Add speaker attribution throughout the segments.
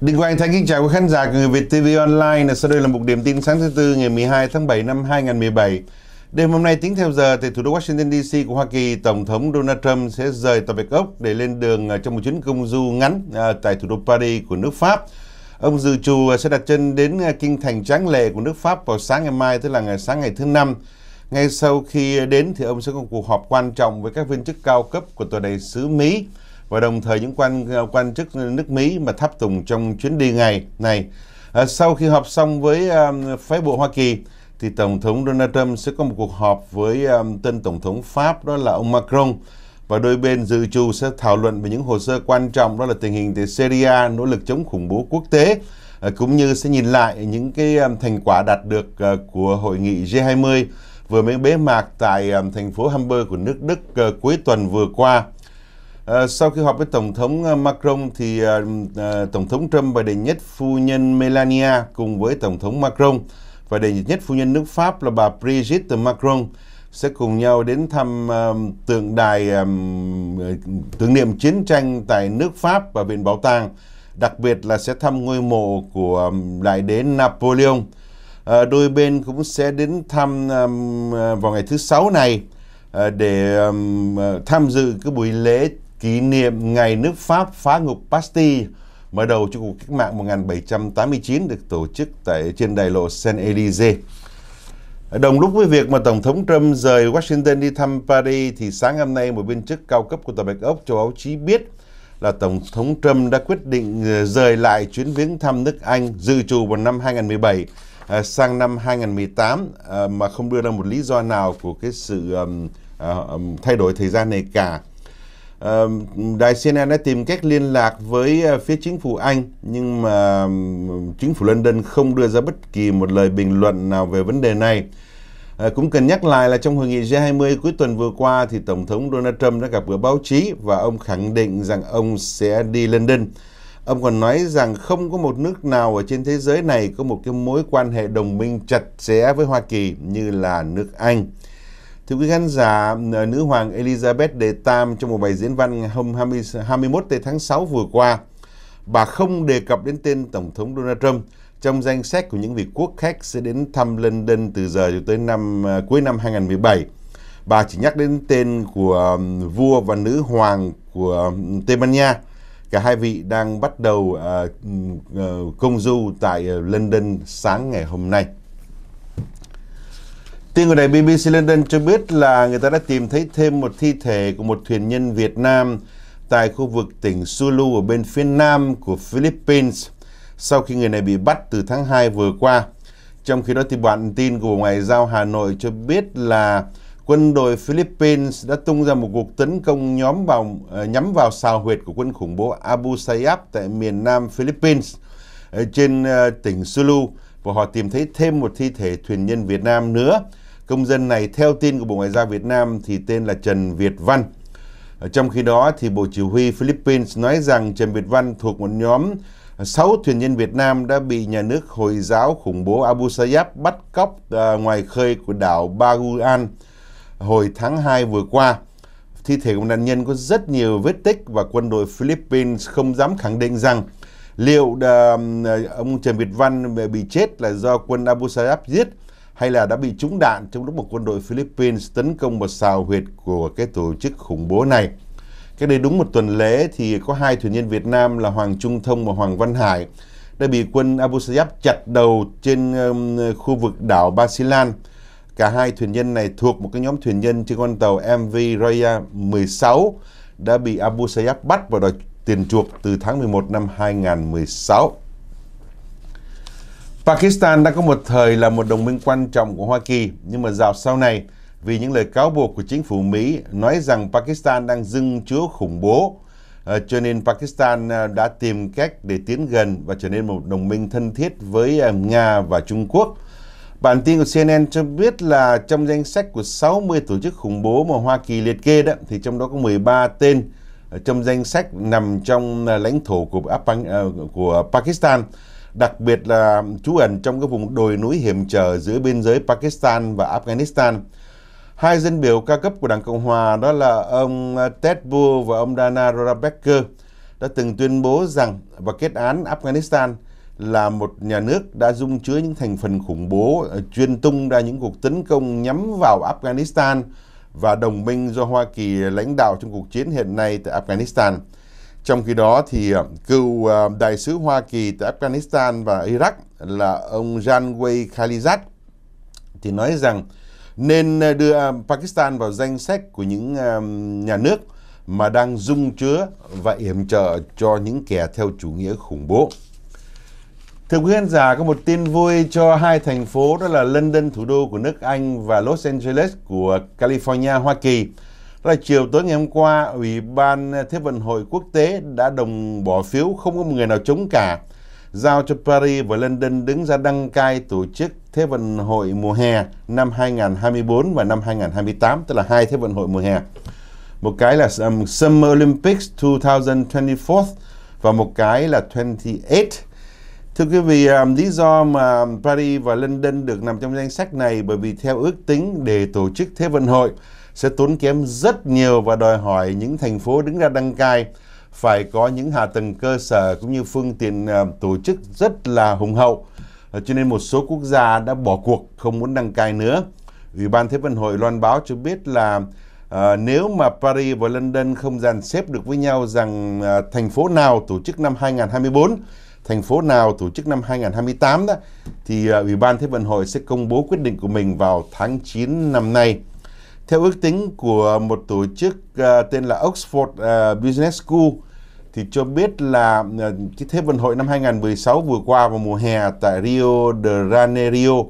Speaker 1: Đình Hoàng Thái kính chào quý khán giả của Người Việt TV Online. Sau đây là một điểm tin sáng thứ Tư ngày 12 tháng 7 năm 2017. Đêm hôm nay tính theo giờ thì thủ đô Washington DC của Hoa Kỳ, Tổng thống Donald Trump sẽ rời Tòa Bạch Ốc để lên đường à, trong một chuyến công du ngắn à, tại thủ đô Paris của nước Pháp. Ông dự trù à, sẽ đặt chân đến kinh thành tráng lệ của nước Pháp vào sáng ngày mai, tức là ngày sáng ngày thứ Năm. Ngay sau khi đến thì ông sẽ có một cuộc họp quan trọng với các viên chức cao cấp của tòa đại sứ Mỹ và đồng thời những quan quan chức nước Mỹ mà tháp tùng trong chuyến đi ngày này. À, sau khi họp xong với um, phái bộ Hoa Kỳ thì Tổng thống Donald Trump sẽ có một cuộc họp với um, tên Tổng thống Pháp đó là ông Macron và đôi bên dự trù sẽ thảo luận về những hồ sơ quan trọng đó là tình hình tại Syria, nỗ lực chống khủng bố quốc tế à, cũng như sẽ nhìn lại những cái um, thành quả đạt được à, của hội nghị G20 vừa mới bế mạc tại um, thành phố Hamburg của nước Đức à, cuối tuần vừa qua. Ờ, sau khi họp với Tổng thống ờ, Macron thì à, Tổng thống Trump và đệ nhất phu nhân Melania cùng với Tổng thống Macron và đệ nhất phu nhân nước Pháp là bà Brigitte Macron sẽ cùng nhau đến thăm um, tượng đài um, tưởng niệm chiến tranh tại nước Pháp và Viện Bảo tàng, đặc biệt là sẽ thăm ngôi mộ của um, đại đế Napoleon. À, đôi bên cũng sẽ đến thăm um, vào ngày thứ sáu này à, để um, tham dự cái buổi lễ kỷ niệm ngày nước Pháp phá ngục Bastille mở đầu cho cuộc cách mạng 1789 được tổ chức tại trên đại lộ Saint-Élysée. Đồng lúc với việc mà Tổng thống Trump rời Washington đi thăm Paris thì sáng hôm nay một viên chức cao cấp của Tòa Bạch Ốc cho báo chí biết là Tổng thống Trump đã quyết định ờ, rời lại chuyến viếng thăm nước Anh dự trù vào năm 2017 ờ, sang năm 2018 ờ, mà không đưa ra một lý do nào của cái sự thay đổi thời gian này cả đài CNN đã tìm cách liên lạc với ờ, phía chính phủ Anh nhưng mà chính phủ London không đưa ra bất kỳ một lời bình luận nào về vấn đề này. Ờ, cũng cần nhắc lại là trong hội nghị G20 cuối tuần vừa qua thì Tổng thống Donald Trump đã gặp gỡ báo chí và ông khẳng định rằng ông sẽ đi London. Ông còn nói rằng không có một nước nào ở trên thế giới này có một cái mối quan hệ đồng minh chặt chẽ với Hoa Kỳ như là nước Anh. Thưa quý khán giả, nữ hoàng Elizabeth Đệ Tam trong một bài diễn văn hôm 20, 21 tháng 6 vừa qua, bà không đề cập đến tên Tổng thống Donald Trump trong danh sách của những vị quốc khách sẽ đến thăm London từ giờ cho tới năm à, cuối năm 2017. Bà chỉ nhắc đến tên của vua và nữ hoàng của Tây Ban Nha. Cả hai vị đang bắt đầu à, ờ, công du tại à, London sáng ngày hôm nay. Tin của đài BBC London cho biết là người ta đã tìm thấy thêm một thi thể của một thuyền nhân Việt Nam tại khu vực tỉnh Sulu ở bên phía nam của Philippines sau khi người này bị bắt từ tháng 2 vừa qua. Trong khi đó thì bản tin của Ngoại giao Hà Nội cho biết là quân đội Philippines đã tung ra một cuộc tấn công nhóm vào ờ, nhắm vào sao huyệt của quân khủng bố Abu Sayyaf tại miền nam Philippines ờ, trên ờ, tỉnh Sulu và họ tìm thấy thêm một thi thể thuyền nhân Việt Nam nữa Công dân này theo tin của Bộ Ngoại giao Việt Nam thì tên là Trần Việt Văn. trong khi đó thì Bộ Chỉ huy Philippines nói rằng Trần Việt Văn thuộc một nhóm 6 thuyền nhân Việt Nam đã bị nhà nước Hồi giáo khủng bố Abu Sayyaf bắt cóc à, ngoài khơi của đảo Baguan hồi tháng 2 vừa qua. Thi thể của nạn nhân có rất nhiều vết tích và quân đội Philippines không dám khẳng định rằng liệu à, ông Trần Việt Văn bị chết là do quân Abu Sayyaf giết hay là đã bị trúng đạn trong lúc một quân đội Philippines tấn công một xào huyệt của cái tổ chức khủng bố này. Cách đây đúng một tuần lễ thì có hai thuyền nhân Việt Nam là Hoàng Trung Thông và Hoàng Văn Hải đã bị quân Abu Sayyaf chặt đầu trên um, khu vực đảo Basilan. Cả hai thuyền nhân này thuộc một cái nhóm thuyền nhân trên con tàu MV Raya 16 đã bị Abu Sayyaf bắt và đòi tiền chuộc từ tháng 11 năm 2016. Pakistan đã có một thời là một đồng minh quan trọng của Hoa Kỳ, nhưng mà dạo sau này, vì những lời cáo buộc của chính phủ Mỹ nói rằng Pakistan đang dưng chứa khủng bố, ờ, cho nên Pakistan ờ, đã tìm cách để tiến gần và trở nên một đồng minh thân thiết với ờ, Nga và Trung Quốc. Bản tin của CNN cho biết là trong danh sách của 60 tổ chức khủng bố mà Hoa Kỳ liệt kê đó, thì trong đó có 13 tên trong danh sách nằm trong lãnh thổ của, của Pakistan đặc biệt là trú ẩn trong các vùng đồi núi hiểm trở giữa biên giới Pakistan và Afghanistan. Hai dân biểu cao cấp của Đảng Cộng Hòa đó là ông Ted Bull và ông Dana Rohrabacher đã từng tuyên bố rằng và kết án Afghanistan là một nhà nước đã dung chứa những thành phần khủng bố ờ, chuyên tung ra những cuộc tấn công nhắm vào Afghanistan và đồng minh do Hoa Kỳ lãnh đạo trong cuộc chiến hiện nay tại Afghanistan. Trong khi đó thì ờ, cựu ờ, đại sứ Hoa Kỳ tại Afghanistan và Iraq là ông Janway Khalizad thì nói rằng nên đưa ờ, Pakistan vào danh sách của những nhà nước mà đang dung chứa và yểm trợ cho những kẻ theo chủ nghĩa khủng bố. Thưa quý khán giả, có một tin vui cho hai thành phố đó là London, thủ đô của nước Anh và Los Angeles của California, Hoa Kỳ là chiều tối ngày hôm qua, Ủy ban Thế vận hội quốc tế đã đồng bỏ phiếu không có một người nào chống cả, giao cho Paris và London đứng ra đăng cai tổ chức Thế vận hội mùa hè năm 2024 và năm 2028, tức là hai Thế vận hội mùa hè. Một cái là um, Summer Olympics 2024 và một cái là 28 Thưa quý vị, um, lý do mà Paris và London được nằm trong danh sách này bởi vì theo ước tính để tổ chức Thế vận hội sẽ tốn kém rất nhiều và đòi hỏi những thành phố đứng ra đăng cai phải có những hạ tầng cơ sở cũng như phương tiện ờ, tổ chức rất là hùng hậu. Ờ, cho nên một số quốc gia đã bỏ cuộc không muốn đăng cai nữa. Ủy ban Thế vận hội loan báo cho biết là À, nếu mà Paris và London không dàn xếp được với nhau rằng à, thành phố nào tổ chức năm 2024, thành phố nào tổ chức năm 2028 đó, thì à, Ủy ban Thế vận hội sẽ công bố quyết định của mình vào tháng 9 năm nay. Theo ước tính của một tổ chức à, tên là Oxford à, Business School thì cho biết là à, cái Thế vận hội năm 2016 vừa qua vào mùa hè tại Rio de Janeiro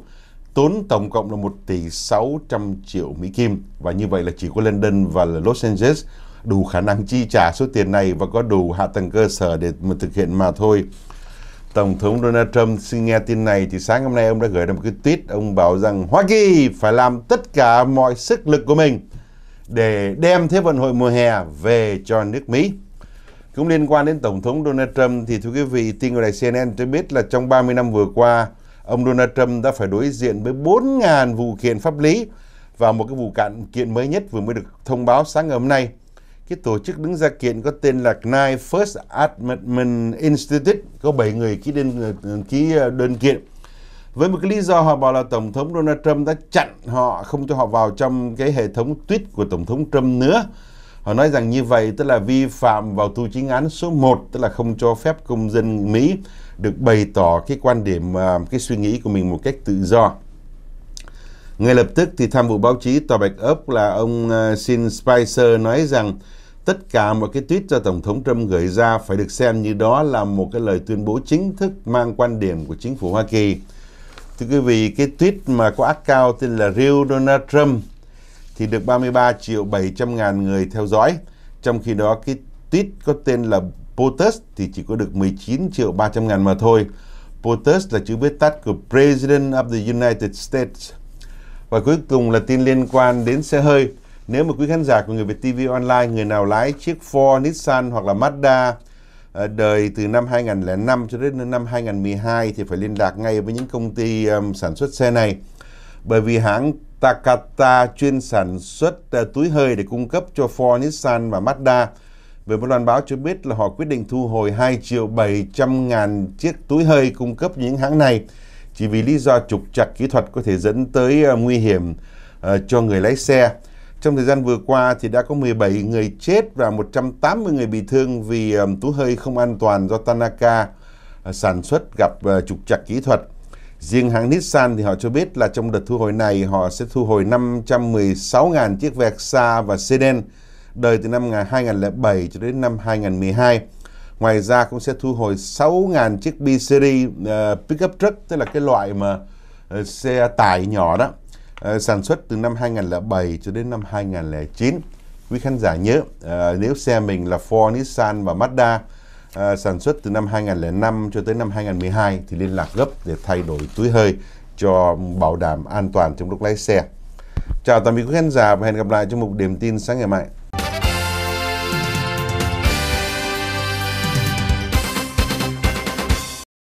Speaker 1: tốn tổng cộng là 1 tỷ 600 triệu Mỹ Kim và như vậy là chỉ có London và Los Angeles đủ khả năng chi trả số tiền này và có đủ hạ tầng cơ sở để mà thực hiện mà thôi. Tổng thống Donald Trump xin nghe tin này thì sáng hôm nay ông đã gửi ra một cái tweet ông bảo rằng Hoa Kỳ phải làm tất cả mọi sức lực của mình để đem Thế vận hội mùa hè về cho nước Mỹ. Cũng liên quan đến Tổng thống Donald Trump thì thưa quý vị, tin của đài CNN cho biết là trong 30 năm vừa qua, ông Donald Trump đã phải đối diện với 4.000 vụ kiện pháp lý và một cái vụ cạn kiện mới nhất vừa mới được thông báo sáng ngày hôm nay cái tổ chức đứng ra kiện có tên là Knight First Amendment Institute có 7 người ký đơn ký ờ, đơn kiện với một cái lý do họ bảo là tổng thống Donald Trump đã chặn họ không cho họ vào trong cái hệ thống tweet của tổng thống Trump nữa họ nói rằng như vậy tức là vi phạm vào tu chính án số 1 tức là không cho phép công dân Mỹ được bày tỏ cái quan điểm ờ, cái suy nghĩ của mình một cách tự do ngay lập tức thì tham vụ báo chí tòa Bạch Ốc là ông ờ, Sin Spicer nói rằng tất cả mọi cái tweet do Tổng thống Trump gửi ra phải được xem như đó là một cái lời tuyên bố chính thức mang quan điểm của chính phủ Hoa Kỳ. Thưa quý vị, cái tweet mà có cao tên là Real Donald Trump thì được 33 triệu 700 ngàn người theo dõi. Trong khi đó, cái tweet có tên là POTUS thì chỉ có được 19 triệu 300 ngàn mà thôi. POTUS là chữ viết tắt của President of the United States. Và cuối cùng là tin liên quan đến xe hơi. Nếu mà quý khán giả của người Việt TV Online, người nào lái chiếc Ford, Nissan hoặc là Mazda ờ, đời từ năm 2005 cho đến năm 2012 thì phải liên lạc ngay với những công ty um, sản xuất xe này. Bởi vì hãng Takata chuyên sản xuất uh, túi hơi để cung cấp cho Ford, Nissan và Mazda. Về một loan báo cho biết là họ quyết định thu hồi 2 triệu 700 ngàn chiếc túi hơi cung cấp những hãng này chỉ vì lý do trục trặc kỹ thuật có thể dẫn tới uh, nguy hiểm uh, cho người lái xe. Trong thời gian vừa qua thì đã có 17 người chết và 180 người bị thương vì túi hơi không an toàn do Tanaka à, sản xuất gặp à, trục trặc kỹ thuật. Riêng hãng Nissan thì họ cho biết là trong đợt thu hồi này họ sẽ thu hồi 516.000 chiếc Versa và sedan đời từ năm 2007 cho đến năm 2012. Ngoài ra cũng sẽ thu hồi 6.000 chiếc B-Series uh, pickup truck, tức là cái loại mà uh, xe tải nhỏ đó Ờ, sản xuất từ năm 2007 cho đến năm 2009. Quý khán giả nhớ, ờ, nếu xe mình là Ford, Nissan và Mazda ờ, sản xuất từ năm 2005 cho tới năm 2012 thì liên lạc gấp để thay đổi túi hơi cho bảo đảm an toàn trong lúc lái xe. Chào tạm biệt quý khán giả và hẹn gặp lại trong một điểm tin sáng ngày mai.